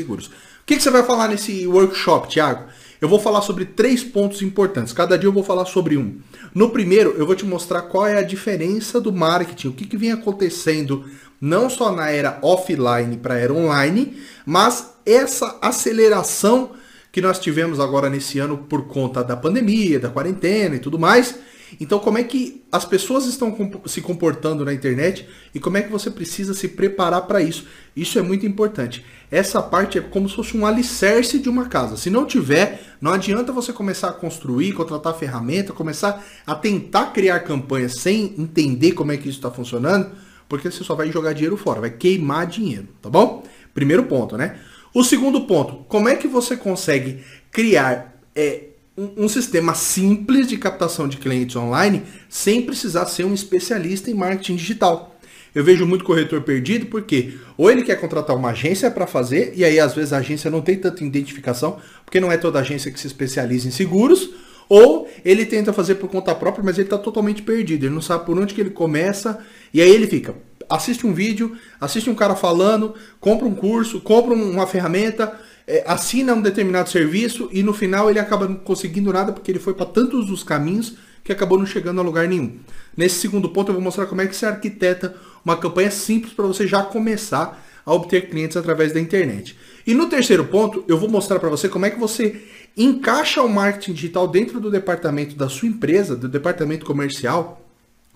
seguros. O que, que você vai falar nesse workshop, Thiago? Eu vou falar sobre três pontos importantes. Cada dia eu vou falar sobre um. No primeiro, eu vou te mostrar qual é a diferença do marketing, o que, que vem acontecendo não só na era offline para a era online, mas essa aceleração que nós tivemos agora nesse ano por conta da pandemia, da quarentena e tudo mais então, como é que as pessoas estão se comportando na internet e como é que você precisa se preparar para isso? Isso é muito importante. Essa parte é como se fosse um alicerce de uma casa. Se não tiver, não adianta você começar a construir, contratar ferramenta, começar a tentar criar campanha sem entender como é que isso está funcionando, porque você só vai jogar dinheiro fora, vai queimar dinheiro, tá bom? Primeiro ponto, né? O segundo ponto, como é que você consegue criar é, um, sistema simples de captação de clientes online sem precisar ser um especialista em marketing digital. Eu vejo muito corretor perdido porque ou ele quer contratar uma agência para fazer, e aí às vezes a agência não tem tanta identificação, porque não é toda agência que se especializa em seguros, ou ele tenta fazer por conta própria, mas ele está totalmente perdido, ele não sabe por onde que ele começa, e aí ele fica, assiste um vídeo, assiste um cara falando, compra um curso, compra uma ferramenta, é, assina um determinado serviço e no final ele acaba não conseguindo nada porque ele foi para tantos os caminhos que acabou não chegando a lugar nenhum. Nesse segundo ponto eu vou mostrar como é que você arquiteta uma campanha simples para você já começar a obter clientes através da internet. E no terceiro ponto, eu vou mostrar para você como é que você encaixa o marketing digital dentro do departamento da sua empresa, do departamento comercial,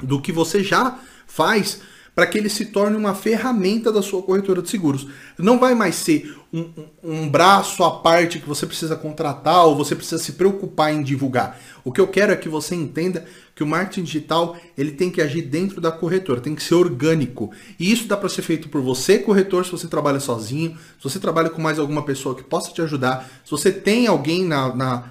do que você já faz para que ele se torne uma ferramenta da sua corretora de seguros. Não vai mais ser um, um, um braço à parte que você precisa contratar ou você precisa se preocupar em divulgar. O que eu quero é que você entenda que o marketing digital ele tem que agir dentro da corretora, tem que ser orgânico. E isso dá para ser feito por você, corretor, se você trabalha sozinho, se você trabalha com mais alguma pessoa que possa te ajudar, se você tem alguém na, na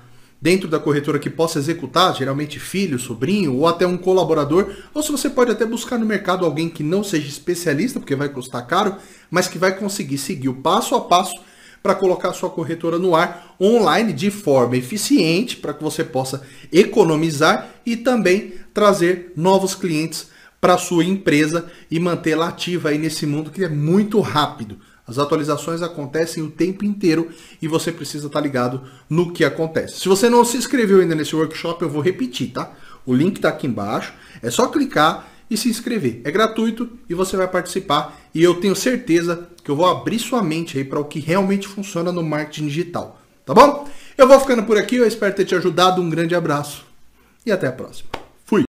dentro da corretora que possa executar, geralmente filho, sobrinho ou até um colaborador, ou se você pode até buscar no mercado alguém que não seja especialista, porque vai custar caro, mas que vai conseguir seguir o passo a passo para colocar sua corretora no ar online de forma eficiente para que você possa economizar e também trazer novos clientes para sua empresa e mantê-la ativa aí nesse mundo que é muito rápido. As atualizações acontecem o tempo inteiro e você precisa estar tá ligado no que acontece. Se você não se inscreveu ainda nesse workshop, eu vou repetir, tá? O link está aqui embaixo. É só clicar e se inscrever. É gratuito e você vai participar. E eu tenho certeza que eu vou abrir sua mente aí para o que realmente funciona no marketing digital. Tá bom? Eu vou ficando por aqui. Eu espero ter te ajudado. Um grande abraço e até a próxima.